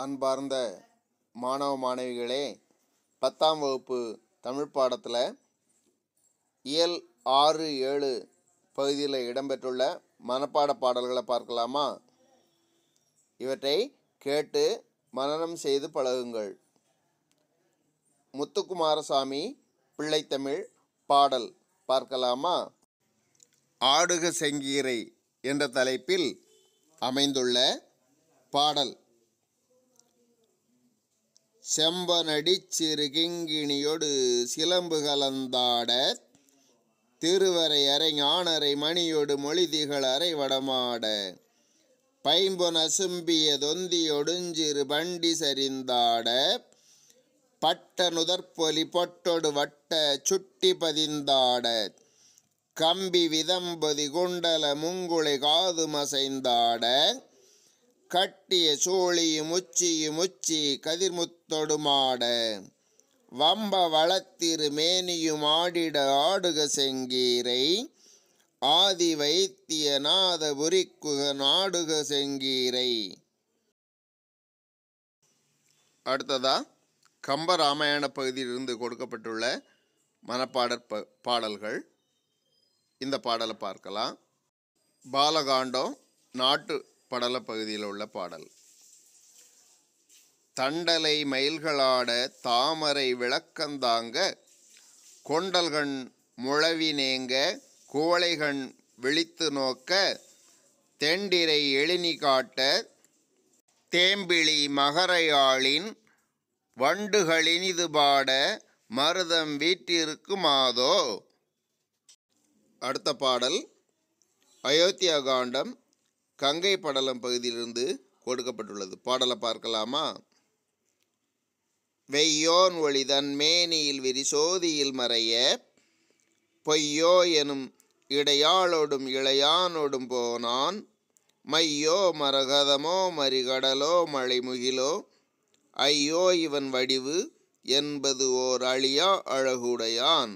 அன்பார்ந்த மாணவ மாணவிகளே பத்தாம் வகுப்பு தமிழ் பாடத்தில் இயல் ஆறு ஏழு பகுதியில் இடம்பெற்றுள்ள மனப்பாட பாடல்களை பார்க்கலாமா இவற்றை கேட்டு மனநம் செய்து பழகுங்கள் முத்துக்குமாரசாமி பிள்ளைத்தமிழ் பாடல் பார்க்கலாமா ஆடுக செங்கீரை என்ற தலைப்பில் அமைந்துள்ள பாடல் செம்பனடி சிறு கிங்கிணியொடு சிலம்பு கலந்தாட திருவரை அரை ஞானரை மணியொடு மொழிதிகள் அரை வடமாட பைம்பொன் அசும்பிய தொந்தியொடுஞ்சிறு பண்டி சரிந்தாட பட்ட நுதற்பொலி பொட்டொடு வட்ட சுட்டி பதிந்தாட கம்பி விதம்பதி குண்டல முங்குளை காது மசைந்தாட கட்டிய சோழி முச்சி உச்சி கதிர்முத்தொடுமாட வம்ப வளத்திரு மேனியும் ஆடிட ஆடுக செங்கீரை ஆதி வைத்திய நாதபுரிக்குக நாடுக செங்கீரை அடுத்ததா கம்ப ராமாயண பகுதியிலிருந்து கொடுக்கப்பட்டுள்ள மனப்பாடற் பாடல்கள் இந்த பாடலை பார்க்கலாம் பாலகாண்டம் நாட்டு படல பகுதியில் உள்ள பாடல் தண்டலை மயில்களாட தாமரை விளக்கந்தாங்க கொண்டல்கண் முழவி நேங்க கோழைகண் விழித்து நோக்க தெண்டிரை எழினி காட்ட தேம்பிளி மகரையாளின் வண்டுகளினிது பாட மருதம் வீட்டிருக்குமாதோ அடுத்த பாடல் அயோத்தியா காண்டம் கங்கை படலம் பகுதியிலிருந்து கொடுக்கப்பட்டுள்ளது பாடலை பார்க்கலாமா வெய்யோன் ஒளிதன் மேனியில் விரிசோதியில் மறைய பொய்யோ எனும் இடையாளோடும் இளையானோடும் போனான் மையோ மரகதமோ மறிகடலோ மழைமுகிலோ ஐயோ இவன் வடிவு என்பது ஓர் அழியா அழகுடையான்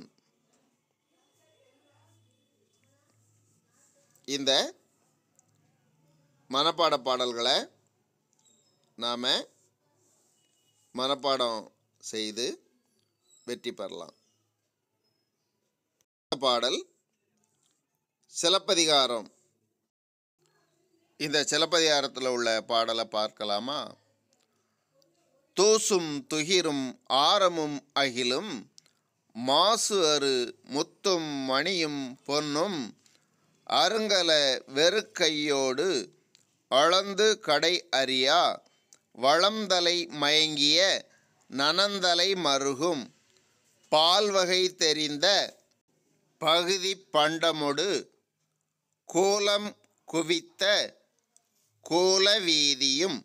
இந்த மனப்பாட பாடல்களை நாம் மனப்பாடம் செய்து வெற்றி பெறலாம் பாடல் சிலப்பதிகாரம் இந்த சிலப்பதிகாரத்தில் உள்ள பாடலை பார்க்கலாமா தூசும் துகிரும் ஆரமும் அகிலும் மாசு அரு முத்தும் மணியும் பொன்னும் அருங்கல வெறுக்கையோடு அளந்து கடை அறியா வளம்தலை மயங்கிய நனந்தலை மருகும் பால்வகை தெரிந்த பகுதி பண்டமொடு கோலம் குவித்த கோலவீதியும்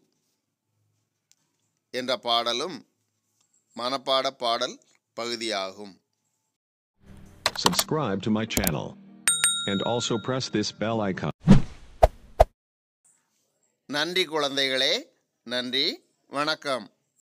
என்ற பாடலும் மனப்பாட பாடல் பகுதியாகும் Subscribe to my channel and also press this bell icon. நன்றி குழந்தைகளே நன்றி வணக்கம்